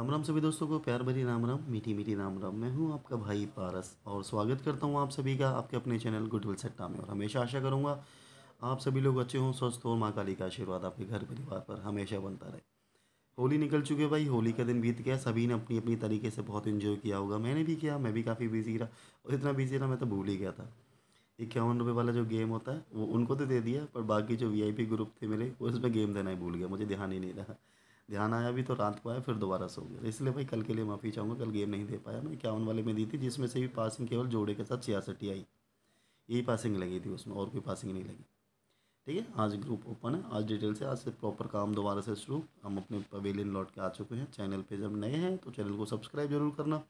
राम राम सभी दोस्तों को प्यार भरी राम राम मीठी मीठी राम राम मैं हूं आपका भाई पारस और स्वागत करता हूं आप सभी का आपके अपने चैनल गुडविल सट्टा में और हमेशा आशा करूंगा आप सभी लोग अच्छे हों स्वस्थ हों माँ काली का आशीर्वाद आपके घर परिवार पर हमेशा बनता रहे होली निकल चुके भाई होली का दिन बीत गया सभी ने अपनी अपनी तरीके से बहुत इन्जॉय किया होगा मैंने भी किया मैं भी काफ़ी बिजी रहा और इतना बिजी रहा मैं तो भूल ही गया था इक्यावन रुपये वाला जो गेम होता है वो उनको तो दे दिया पर बाकी जो वी ग्रुप थे मेरे उसमें गेम देना ही भूल गया मुझे ध्यान ही नहीं रहा ध्यान आया भी तो रात को आया फिर दोबारा सो गया इसलिए भाई कल के लिए माफ़ी चाहूँगा कल गेम नहीं दे पाया मैं इक्यावन वाले में दी थी जिसमें से भी पासिंग केवल जोड़े के साथ छियासठ आई यही पासिंग लगी थी उसमें और कोई पासिंग नहीं लगी ठीक है आज ग्रुप ओपन है आज डिटेल से आज से प्रॉपर काम दोबारा से शुरू हम अपने पवेलियन लौट के आ चुके हैं चैनल पर जब नए हैं तो चैनल को सब्सक्राइब जरूर करना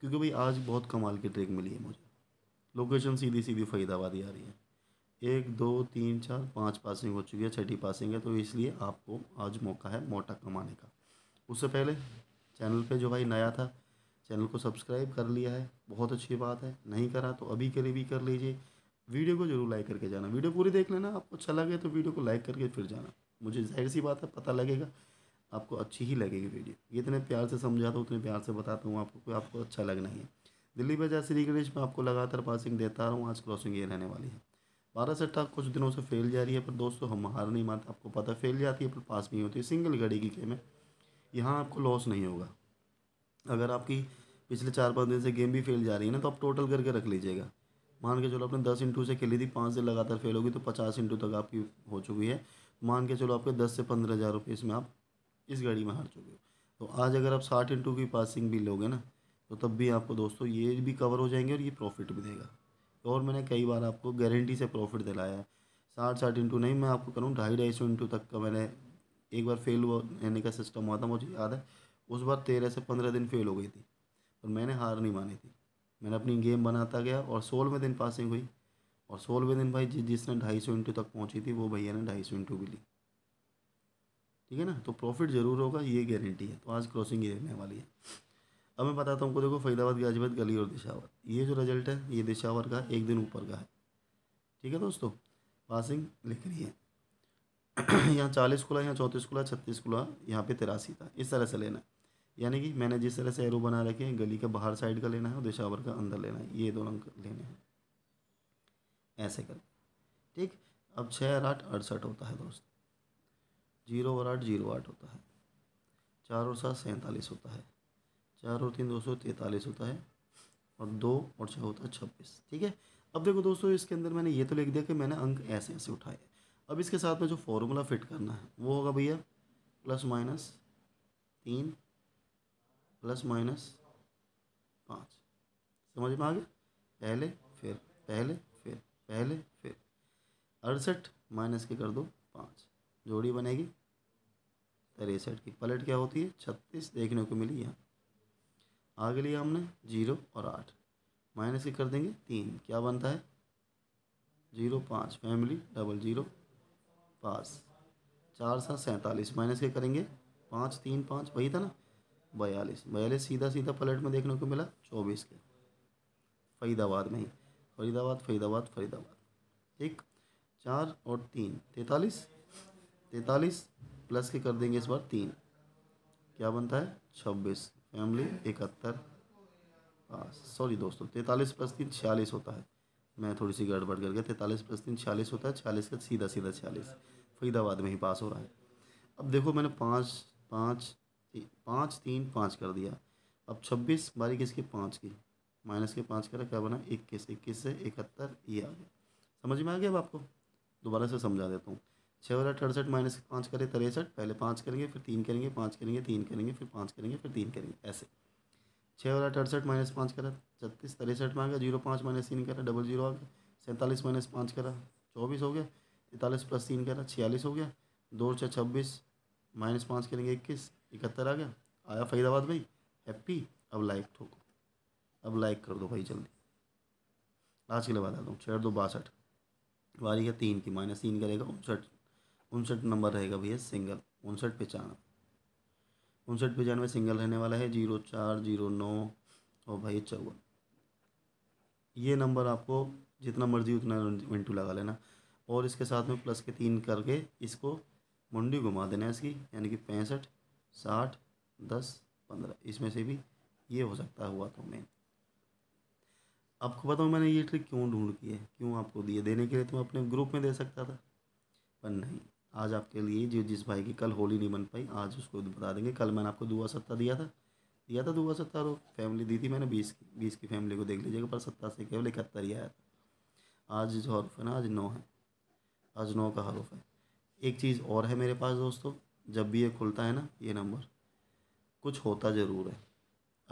क्योंकि भाई आज बहुत कमाल की ट्रिक मिली है मुझे लोकेशन सीधी सीधी फरीदाबाद ही आ रही है एक दो तीन चार पाँच पासिंग हो चुकी है छठी पासिंग है तो इसलिए आपको आज मौका है मोटा कमाने का उससे पहले चैनल पे जो भाई नया था चैनल को सब्सक्राइब कर लिया है बहुत अच्छी बात है नहीं करा तो अभी के लिए भी कर लीजिए वीडियो को जरूर लाइक करके जाना वीडियो पूरी देख लेना आपको अच्छा लगे तो वीडियो को लाइक करके फिर जाना मुझे जाहिर सी बात है पता लगेगा आपको अच्छी ही लगेगी वीडियो इतने प्यार से समझाता हूँ उतने प्यार से बताता हूँ आपको आपको अच्छा लगना ही है दिल्ली बाजार श्री गणेश में आपको लगातार पासिंग देता रहा हूँ आज क्रॉसिंग ये रहने वाली है बारह से सट्टा कुछ दिनों से फेल जा रही है पर दोस्तों हम हार नहीं मानते आपको पता फेल जाती है पर पास नहीं होती सिंगल गाड़ी की गेम है यहाँ आपको लॉस नहीं होगा अगर आपकी पिछले चार पाँच दिन से गेम भी फेल जा रही है ना तो आप टोटल करके रख लीजिएगा मान के चलो आपने दस इंटू से खेली थी पाँच दिन लगातार फेल होगी तो पचास इंटू तक आपकी हो चुकी है मान के चलो आपके दस से पंद्रह हज़ार रुपये इसमें आप इस गाड़ी में हार चुके हो तो आज अगर आप साठ इंटू की पासिंग भी लोगे ना तो तब भी आपको दोस्तों ये भी कवर हो जाएंगे और ये प्रॉफिट भी देगा तो और मैंने कई बार आपको गारंटी से प्रॉफिट दिलाया है साठ साठ इंटू नहीं मैं आपको करूँ ढाई ढाई सौ इंटू तक का मैंने एक बार फेल हुआ होने का सिस्टम हुआ था मुझे याद है उस बार तेरह से पंद्रह दिन फेल हो गई थी पर मैंने हार नहीं मानी थी मैंने अपनी गेम बनाता गया और सोलहवें दिन पासिंग हुई और सोलहवें दिन भाई जिस जिसने ढाई सौ इंटू तक पहुँची थी वो भैया ने ढाई सौ इंटू भी ली ठीक है ना तो प्रॉफिट ज़रूर होगा ये गारंटी है तो आज क्रॉसिंग ही रहने वाली है अब मैं बताता हूँ देखो फरीदाबाद गाजियाबाद गली और दिशावर ये जो रिजल्ट है ये दिशावर का एक दिन ऊपर का है ठीक है दोस्तों पासिंग लिख रही है यहाँ चालीस खुला यहाँ चौंतीस खुला छत्तीस खुला यहाँ पे तिरासी था इस तरह से लेना है यानी कि मैंने जिस तरह से एरो बना रखे हैं गली का बाहर साइड का लेना है और दिशावर का अंदर लेना है ये दोनों अंक लेने हैं ऐसे कर ठीक अब छः और आठ अड़सठ होता है दोस्त जीरो और आठ जीरो आठ होता है चार और सात सैंतालीस होता है चार और तीन दो सौ तैंतालीस होता है और दो और छः होता है छब्बीस ठीक है अब देखो दोस्तों इसके अंदर मैंने ये तो लिख दिया कि मैंने अंक ऐसे ऐसे उठाए अब इसके साथ में जो फॉर्मूला फिट करना है वो होगा भैया प्लस माइनस तीन प्लस माइनस पाँच समझ में आ गया पहले फिर पहले फिर पहले फिर अड़सठ माइनस के कर दो पाँच जोड़ी बनेगी तिरसठ की पलट क्या होती है छत्तीस देखने को मिली यहाँ आगे लिया हमने जीरो और आठ माइनस के कर देंगे तीन क्या बनता है जीरो पाँच फैमिली डबल जीरो पाँच चार सात सैंतालीस माइनस के करेंगे पाँच तीन पाँच वही था ना बयालीस बयालीस सीधा सीधा पलट में देखने को मिला चौबीस के फरीदाबाद में ही फरीदाबाद फरीदाबाद फरीदाबाद ठीक चार और तीन तैतालीस तैतालीस प्लस के कर देंगे इस बार तीन क्या बनता है छब्बीस फैमिली इकहत्तर सॉरी दोस्तों तैंतालीस प्लस तीन छियालीस होता है मैं थोड़ी सी गड़बड़ कर गया तैंतालीस प्लस तीन छियालीस होता है छियालीस का सीधा सीधा छियालीस फरीदाबाद में ही पास हो रहा है अब देखो मैंने पाँच पाँच पाँच तीन पाँच कर दिया अब छब्बीस बारी किसकी पाँच की माइनस के पाँच करा क्या बना इक्कीस इक्कीस से इकहत्तर ये आ गया समझ में आ गया अब आपको दोबारा से समझा देता हूँ छः हो अठ अड़सठ माइनस पाँच करें तिरसठ पहले पाँच करेंगे फिर तीन करेंगे पाँच करेंगे तीन करेंगे फिर पाँच करेंगे फिर तीन करेंगे ऐसे छः हो अड़सठ माइनस पाँच करा छत्तीस तिरसठ में आ गया जीरो पाँच माइनस तीन करा डबल जीरो आ गया सैंतालीस माइनस पाँच करा चौबीस हो गया तैंतालीस प्लस तीन करा छियालीस हो गया दो छः छब्बीस माइनस पाँच करेंगे इक्कीस इकहत्तर आ गया आया फरीदाबाद भाई हैप्पी अब लाइक ठोको अब लाइक कर दो भाई जल्दी आज के लिए बता दूँ छः दो बासठ बारी का तीन की माइनस तीन करेगा उनसठ उनसठ नंबर रहेगा भैया सिंगल उनसठ पचानवे उनसठ पचानवे सिंगल रहने वाला है जीरो चार जीरो नौ और भाई चौवन ये नंबर आपको जितना मर्जी उतना इंटू लगा लेना और इसके साथ में प्लस के तीन करके इसको मुंडी घुमा देना है इसकी यानी कि पैंसठ साठ दस पंद्रह इसमें से भी ये हो सकता हुआ तो मैं आपको बताऊँ मैंने ये ट्रिक क्यों ढूंढ की है क्यों आपको दिए देने के लिए तो मैं अपने ग्रुप में दे सकता था पर नहीं आज आपके लिए जो जिस भाई की कल होली नहीं बन पाई आज उसको बता देंगे कल मैंने आपको दुआ सत्ता दिया था दिया था दुआ सत्ता और फैमिली दी थी मैंने बीस की बीस की फैमिली को देख लीजिएगा पर सत्ता से केवल इकहत्तर ही आया था आज जो हरूफ है ना आज नौ है आज नौ का हरूफ है एक चीज़ और है मेरे पास दोस्तों जब भी ये खुलता है ना ये नंबर कुछ होता ज़रूर है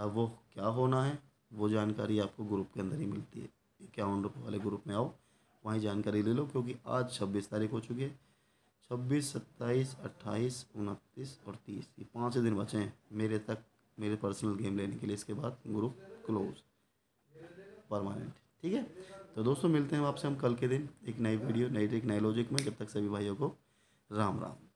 अब वो क्या होना है वो जानकारी आपको ग्रुप के अंदर ही मिलती है इक्यावन रुपये वाले ग्रुप में आओ वहीं जानकारी ले लो क्योंकि आज छब्बीस तारीख हो चुकी है छब्बीस सत्ताईस अट्ठाईस उनतीस और तीस ये पाँच दिन बचे हैं मेरे तक मेरे पर्सनल गेम लेने के लिए इसके बाद ग्रुप क्लोज परमानेंट ठीक है तो दोस्तों मिलते हैं आपसे हम कल के दिन एक नई वीडियो नई एक नए लॉजिक में जब तक सभी भाइयों को राम राम